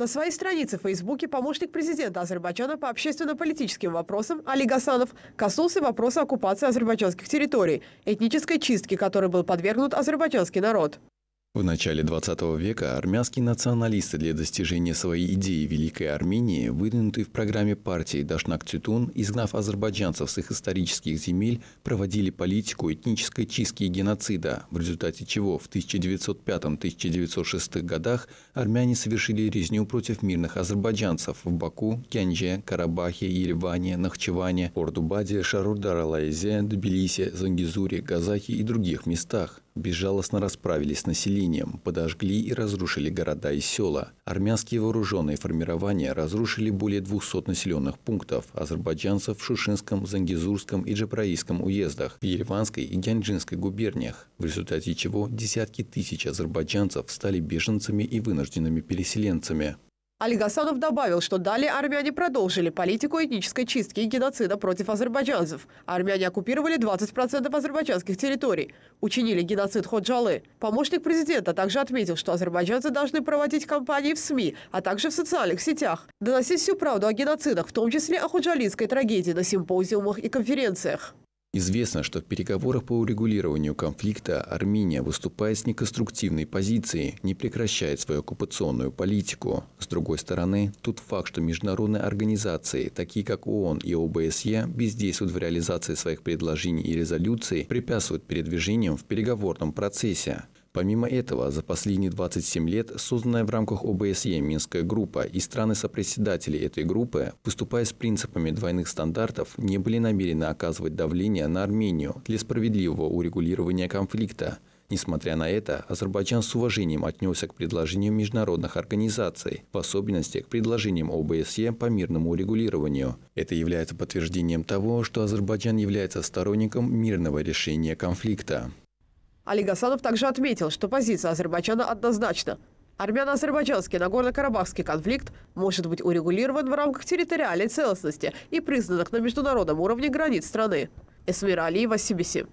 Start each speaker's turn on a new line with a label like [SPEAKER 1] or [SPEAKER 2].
[SPEAKER 1] На своей странице в Фейсбуке помощник президента Азербайджана по общественно-политическим вопросам Али Гасанов коснулся вопроса оккупации азербайджанских территорий, этнической чистки, которой был подвергнут азербайджанский народ.
[SPEAKER 2] В начале 20 века армянские националисты для достижения своей идеи Великой Армении, выдвинутой в программе партии Дашнак Тютун, изгнав азербайджанцев с их исторических земель, проводили политику этнической чистки и геноцида, в результате чего в 1905-1906 годах армяне совершили резню против мирных азербайджанцев в Баку, Кянже, Карабахе, Ереване, Нахчеване, Ордубаде, Шарурдар-Алайзе, Тбилиси, Зангизуре, Газахе и других местах безжалостно расправились с населением, подожгли и разрушили города и села. Армянские вооруженные формирования разрушили более 200 населенных пунктов азербайджанцев в Шушинском, Зангизурском и Джабраильском уездах, в Ереванской и Гянджинской губерниях, в результате чего десятки тысяч азербайджанцев стали беженцами и вынужденными переселенцами.
[SPEAKER 1] Али Гасанов добавил, что далее армяне продолжили политику этнической чистки и геноцида против азербайджанцев. Армяне оккупировали 20% азербайджанских территорий, учинили геноцид Ходжалы. Помощник президента также отметил, что азербайджанцы должны проводить кампании в СМИ, а также в социальных сетях, доносить всю правду о геноцидах, в том числе о ходжалинской трагедии на симпозиумах и конференциях.
[SPEAKER 2] Известно, что в переговорах по урегулированию конфликта Армения выступает с неконструктивной позицией, не прекращает свою оккупационную политику. С другой стороны, тут факт, что международные организации, такие как ООН и ОБСЕ, бездействуют в реализации своих предложений и резолюций, препятствуют передвижениям в переговорном процессе. Помимо этого, за последние 27 лет созданная в рамках ОБСЕ Минская группа и страны-сопредседатели этой группы, поступая с принципами двойных стандартов, не были намерены оказывать давление на Армению для справедливого урегулирования конфликта. Несмотря на это, Азербайджан с уважением отнесся к предложениям международных организаций, в особенности к предложениям ОБСЕ по мирному урегулированию. Это является подтверждением того, что Азербайджан является сторонником мирного решения конфликта.
[SPEAKER 1] Али Гасанов также отметил, что позиция Азербайджана однозначна. Армяно-азербайджанский Нагорно-Карабахский конфликт может быть урегулирован в рамках территориальной целостности и признанных на международном уровне границ страны. Эсмира Алиева, Сибиси.